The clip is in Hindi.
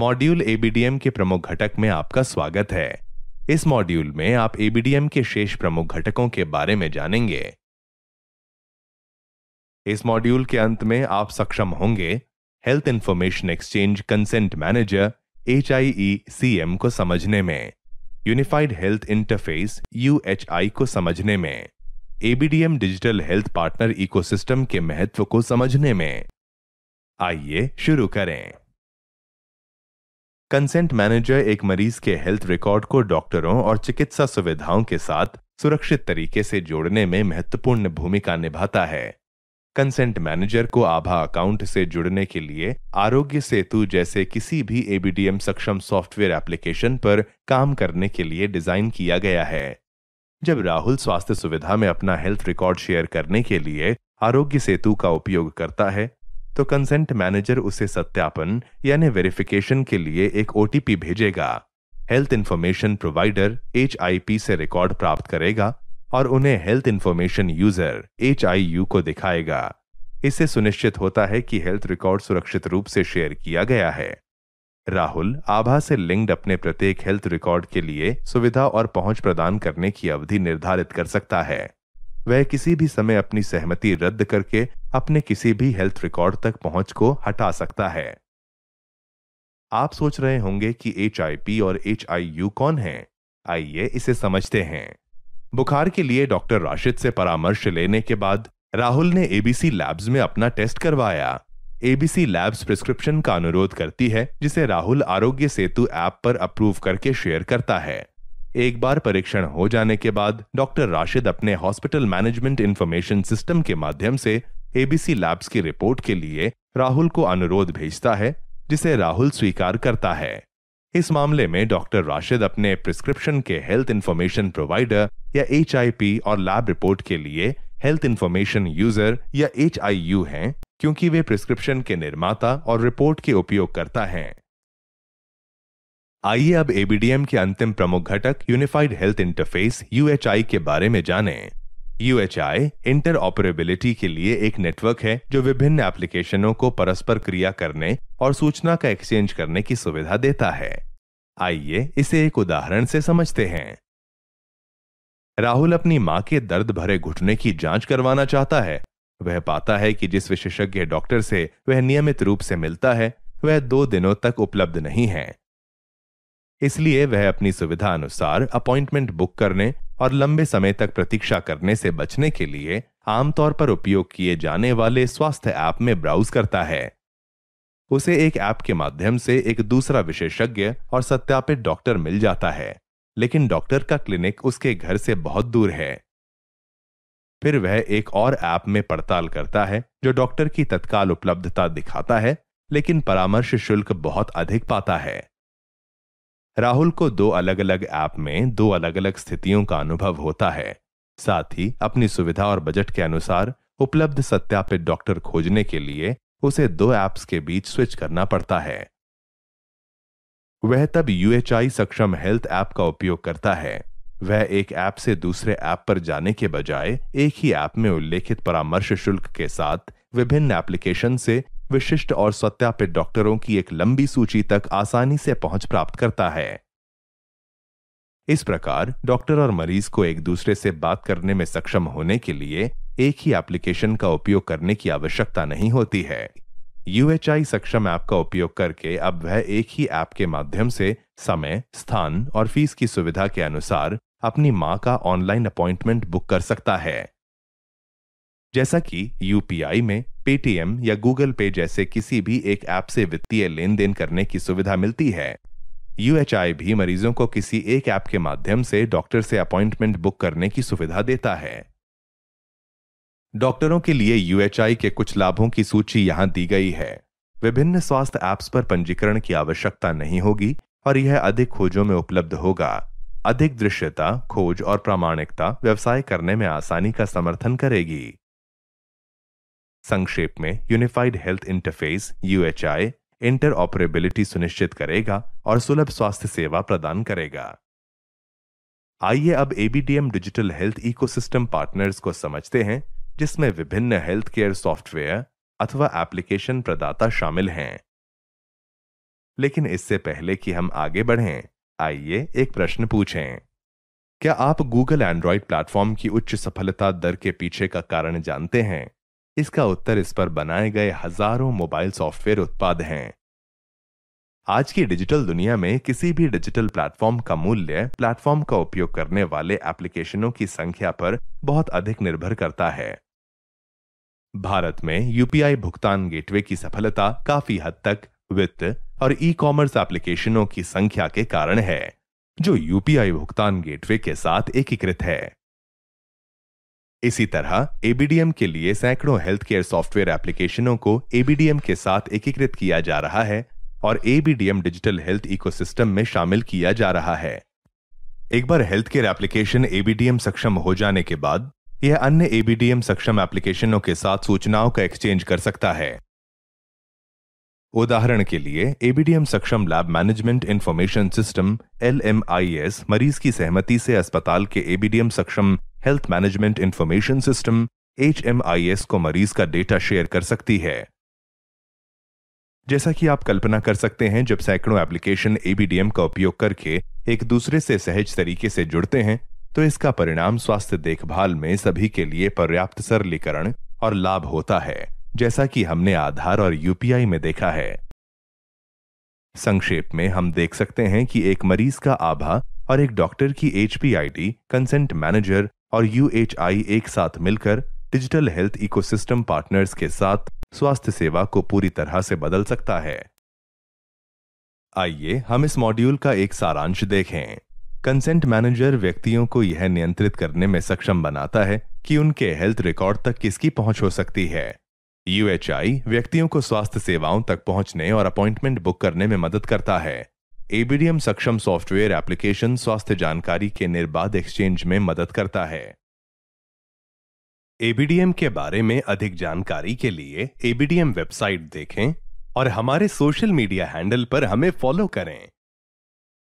मॉड्यूल एबीडीएम के प्रमुख घटक में आपका स्वागत है इस मॉड्यूल में आप एबीडीएम के शेष प्रमुख घटकों के बारे में जानेंगे इस मॉड्यूल के अंत में आप सक्षम होंगे health information exchange consent manager H I को समझने में यूनिफाइड हेल्थ इंटरफेस यू को समझने में ABDM digital health partner ecosystem के महत्व को समझने में आइए शुरू करें कंसेंट मैनेजर एक मरीज के हेल्थ रिकॉर्ड को डॉक्टरों और चिकित्सा सुविधाओं के साथ सुरक्षित तरीके से जोड़ने में महत्वपूर्ण भूमिका निभाता है कंसेंट मैनेजर को आभा अकाउंट से जुड़ने के लिए आरोग्य सेतु जैसे किसी भी एबीडीएम सक्षम सॉफ्टवेयर एप्लीकेशन पर काम करने के लिए डिजाइन किया गया है जब राहुल स्वास्थ्य सुविधा में अपना हेल्थ रिकॉर्ड शेयर करने के लिए आरोग्य सेतु का उपयोग करता है तो कंसेंट मैनेजर उसे सत्यापन यानी वेरिफिकेशन के लिए एक ओटीपी भेजेगा हेल्थ इंफॉर्मेशन प्रोवाइडर एच से रिकॉर्ड प्राप्त करेगा और उन्हें हेल्थ इंफॉर्मेशन यूजर एच को दिखाएगा इससे सुनिश्चित होता है कि हेल्थ रिकॉर्ड सुरक्षित रूप से शेयर किया गया है राहुल आभा से लिंक्ड अपने प्रत्येक हेल्थ रिकॉर्ड के लिए सुविधा और पहुंच प्रदान करने की अवधि निर्धारित कर सकता है वह किसी भी समय अपनी सहमति रद्द करके अपने किसी भी हेल्थ रिकॉर्ड तक पहुंच को हटा सकता है आप सोच रहे होंगे कि एच और एच कौन है आइए इसे समझते हैं बुखार के लिए डॉक्टर राशिद से परामर्श लेने के बाद राहुल ने एबीसी लैब्स में अपना टेस्ट करवाया एबीसी लैब्स प्रिस्क्रिप्शन का अनुरोध करती है जिसे राहुल आरोग्य सेतु ऐप पर अप्रूव करके शेयर करता है एक बार परीक्षण हो जाने के बाद डॉक्टर राशिद अपने हॉस्पिटल मैनेजमेंट इन्फॉर्मेशन सिस्टम के माध्यम से एबीसी लैब्स की रिपोर्ट के लिए राहुल को अनुरोध भेजता है जिसे राहुल स्वीकार करता है इस मामले में डॉक्टर राशिद अपने प्रिस्क्रिप्शन के हेल्थ इन्फॉर्मेशन प्रोवाइडर या एच और लैब रिपोर्ट के लिए हेल्थ इन्फॉर्मेशन यूजर या एच हैं क्योंकि वे प्रिस्क्रिप्शन के निर्माता और रिपोर्ट के उपयोगकर्ता हैं आइए अब एबीडीएम के अंतिम प्रमुख घटक यूनिफाइड हेल्थ इंटरफेस यूएचआई के बारे में जानें। यूएचआई इंटर ऑपरेबिलिटी के लिए एक नेटवर्क है जो विभिन्न एप्लीकेशनों को परस्पर क्रिया करने और सूचना का एक्सचेंज करने की सुविधा देता है आइए इसे एक उदाहरण से समझते हैं राहुल अपनी मां के दर्द भरे घुटने की जांच करवाना चाहता है वह पाता है कि जिस विशेषज्ञ डॉक्टर से वह नियमित रूप से मिलता है वह दो दिनों तक उपलब्ध नहीं है इसलिए वह अपनी सुविधा अनुसार अपॉइंटमेंट बुक करने और लंबे समय तक प्रतीक्षा करने से बचने के लिए आमतौर पर उपयोग किए जाने वाले स्वास्थ्य ऐप में ब्राउज करता है उसे एक ऐप के माध्यम से एक दूसरा विशेषज्ञ और सत्यापित डॉक्टर मिल जाता है लेकिन डॉक्टर का क्लिनिक उसके घर से बहुत दूर है फिर वह एक और ऐप में पड़ताल करता है जो डॉक्टर की तत्काल उपलब्धता दिखाता है लेकिन परामर्श शुल्क बहुत अधिक पाता है राहुल को दो अलग अलग ऐप में दो अलग अलग स्थितियों का अनुभव होता है साथ ही अपनी सुविधा और बजट के अनुसार उपलब्ध सत्यापित डॉक्टर खोजने के लिए उसे दो ऐप्स के बीच स्विच करना पड़ता है वह तब यूएचआई सक्षम हेल्थ ऐप का उपयोग करता है वह एक ऐप से दूसरे ऐप पर जाने के बजाय एक ही ऐप में उल्लेखित परामर्श शुल्क के साथ विभिन्न एप्लीकेशन से विशिष्ट और सत्यापित डॉक्टरों की एक लंबी सूची तक आसानी से पहुंच प्राप्त करता है इस प्रकार डॉक्टर और मरीज को एक दूसरे से बात करने में सक्षम होने के लिए एक ही एप्लीकेशन का उपयोग करने की आवश्यकता नहीं होती है यूएचआई सक्षम ऐप का उपयोग करके अब वह एक ही ऐप के माध्यम से समय स्थान और फीस की सुविधा के अनुसार अपनी माँ का ऑनलाइन अपॉइंटमेंट बुक कर सकता है जैसा कि यूपीआई में पेटीएम या गूगल पे जैसे किसी भी एक ऐप से वित्तीय लेन देन करने की सुविधा मिलती है यूएचआई भी मरीजों को किसी एक ऐप के माध्यम से डॉक्टर से अपॉइंटमेंट बुक करने की सुविधा देता है डॉक्टरों के लिए यूएचआई के कुछ लाभों की सूची यहां दी गई है विभिन्न स्वास्थ्य ऐप्स पर पंजीकरण की आवश्यकता नहीं होगी और यह अधिक खोजों में उपलब्ध होगा अधिक दृश्यता खोज और प्रामाणिकता व्यवसाय करने में आसानी का समर्थन करेगी संक्षेप में unified health interface UHI interoperability सुनिश्चित करेगा और सुलभ स्वास्थ्य सेवा प्रदान करेगा आइए अब ABDM digital health ecosystem partners को समझते हैं जिसमें विभिन्न हेल्थ केयर सॉफ्टवेयर अथवा एप्लीकेशन प्रदाता शामिल हैं लेकिन इससे पहले कि हम आगे बढ़ें आइए एक प्रश्न पूछें क्या आप गूगल एंड्रॉइड प्लेटफॉर्म की उच्च सफलता दर के पीछे का कारण जानते हैं इसका उत्तर इस पर बनाए गए हजारों मोबाइल सॉफ्टवेयर उत्पाद हैं आज की डिजिटल दुनिया में किसी भी डिजिटल प्लेटफॉर्म का मूल्य प्लेटफॉर्म का उपयोग करने वाले एप्लीकेशनों की संख्या पर बहुत अधिक निर्भर करता है भारत में यूपीआई भुगतान गेटवे की सफलता काफी हद तक वित्त और ई कॉमर्स एप्लीकेशनों की संख्या के कारण है जो यूपीआई भुगतान गेटवे के साथ एकीकृत है इसी तरह एबीडीएम के लिए सैकड़ों हेल्थ केयर सॉफ्टवेयर एप्लीकेशनों को एबीडीएम के साथ एकीकृत किया जा रहा है और एबीडीएम डिजिटल हेल्थ इकोसिस्टम में शामिल किया जा रहा है एक बार हेल्थ केयर एप्लीकेशन एबीडीएम सक्षम हो जाने के बाद यह अन्य एबीडीएम सक्षम एप्लीकेशनों के साथ सूचनाओं का एक्सचेंज कर सकता है उदाहरण के लिए एबीडीएम सक्षम lab management information system L मरीज की सहमति से अस्पताल के एबीडीएम सक्षम health management information system H को मरीज का डेटा शेयर कर सकती है जैसा कि आप कल्पना कर सकते हैं जब सैकड़ों एप्लीकेशन एबीडीएम का उपयोग करके एक दूसरे से सहज तरीके से जुड़ते हैं तो इसका परिणाम स्वास्थ्य देखभाल में सभी के लिए पर्याप्त सरलीकरण और लाभ होता है जैसा कि हमने आधार और यूपीआई में देखा है संक्षेप में हम देख सकते हैं कि एक मरीज का आभा और एक डॉक्टर की एचपीआईडी कंसेंट मैनेजर और यू एक साथ मिलकर डिजिटल हेल्थ इकोसिस्टम पार्टनर्स के साथ स्वास्थ्य सेवा को पूरी तरह से बदल सकता है आइए हम इस मॉड्यूल का एक सारांश देखें कंसेंट मैनेजर व्यक्तियों को यह नियंत्रित करने में सक्षम बनाता है कि उनके हेल्थ रिकॉर्ड तक किसकी पहुंच हो सकती है यूएचआई व्यक्तियों को स्वास्थ्य सेवाओं तक पहुंचने और अपॉइंटमेंट बुक करने में मदद करता है एबीडीएम सक्षम सॉफ्टवेयर एप्लीकेशन स्वास्थ्य जानकारी के निर्बाध एक्सचेंज में मदद करता है एबीडीएम के बारे में अधिक जानकारी के लिए एबीडीएम वेबसाइट देखें और हमारे सोशल मीडिया हैंडल पर हमें फॉलो करें